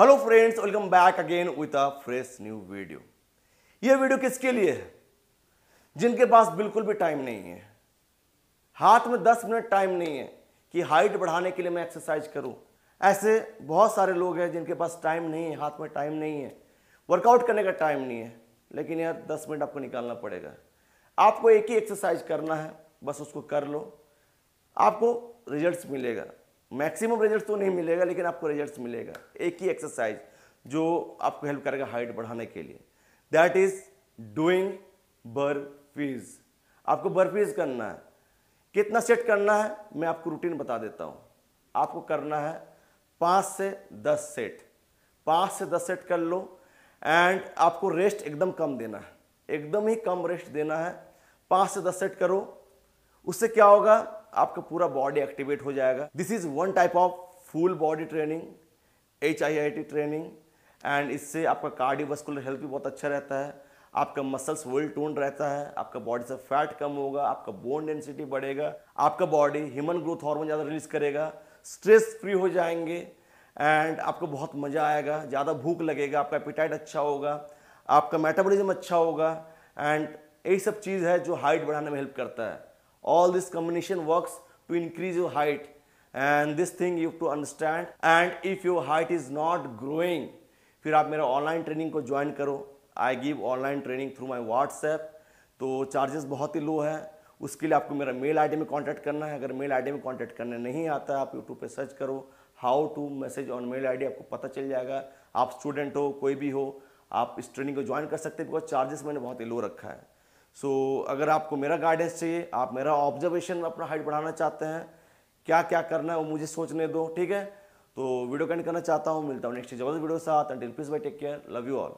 hello friends welcome back again with a fresh new video ये video किसके लिए है जिनके पास बिल्कुल भी टाइम नहीं है हाथ में 10 मिनट टाइम नहीं है कि हाइट बढ़ाने के लिए मैं एक्सरसाइज करूं ऐसे बहुत सारे लोग हैं जिनके पास टाइम नहीं है हाथ में टाइम नहीं है वर्कआउट करने का टाइम नहीं है लेकिन यार दस मिनट आपको निकालना पड़ेगा आपको एक ही एक्सरसाइज करना है बस उसको कर लो आपको रिजल्ट मिलेगा मैक्सिमम रिजल्ट तो नहीं मिलेगा लेकिन आपको रिजल्ट मिलेगा एक ही एक्सरसाइज जो आपको हेल्प करेगा हाइट बढ़ाने के लिए दैट इज डूइंग बर्फीज आपको बर्फीज करना है कितना सेट करना है मैं आपको रूटीन बता देता हूँ आपको करना है पाँच से दस सेट पाँच से दस सेट कर लो एंड आपको रेस्ट एकदम कम देना है एकदम ही कम रेस्ट देना है पाँच से दस सेट करो उससे क्या होगा आपका पूरा बॉडी एक्टिवेट हो जाएगा this is one type of full body training H I I T training and इससे आपका कार्डियोवास्कुलर हेल्थ भी बहुत अच्छा रहता है आपका मसल्स वेल टोन रहता है आपका बॉडी से फैट कम होगा आपका बोन डेंसिटी बढ़ेगा आपका बॉडी ह्यूमन ग्रोथ हार्मोन ज़्यादा रिलीज करेगा स्ट्रेस फ्री हो जाएंगे एंड आपको बहुत मज़ा आएगा ज़्यादा भूख लगेगा आपका एपिटाइट अच्छा होगा आपका मेटाबॉलिज्म अच्छा होगा एंड यही सब चीज़ है जो हाइट बढ़ाने में हेल्प करता है All this combination works to increase your height and this thing you have to understand and if your height is not growing फिर आप मेरा ऑनलाइन ट्रेनिंग को ज्वाइन करो I give online training through my WhatsApp तो charges बहुत ही लो है उसके लिए आपको मेरा मेल आईडी में कॉन्टैक्ट करना है अगर मेल आईडी में कॉन्टैक्ट करने नहीं आता है आप यूट्यूब पे सर्च करो how to message on mail ID आपको पता चल जाएगा आप स्टूडेंट हो कोई भी हो आप इस ट्रेनिंग को ज्वाइन कर सकते हैं बिकॉज चार्जेस मैंने बहुत ही लो रखा है सो so, अगर आपको मेरा गाइडेंस चाहिए आप मेरा ऑब्जर्वेशन अपना हाइट बढ़ाना चाहते हैं क्या क्या करना है वो मुझे सोचने दो ठीक है तो वीडियो कंड करना चाहता हूँ मिलता हूँ नेक्स्ट जबरदस्त वीडियो के साथ and please bye take care love you all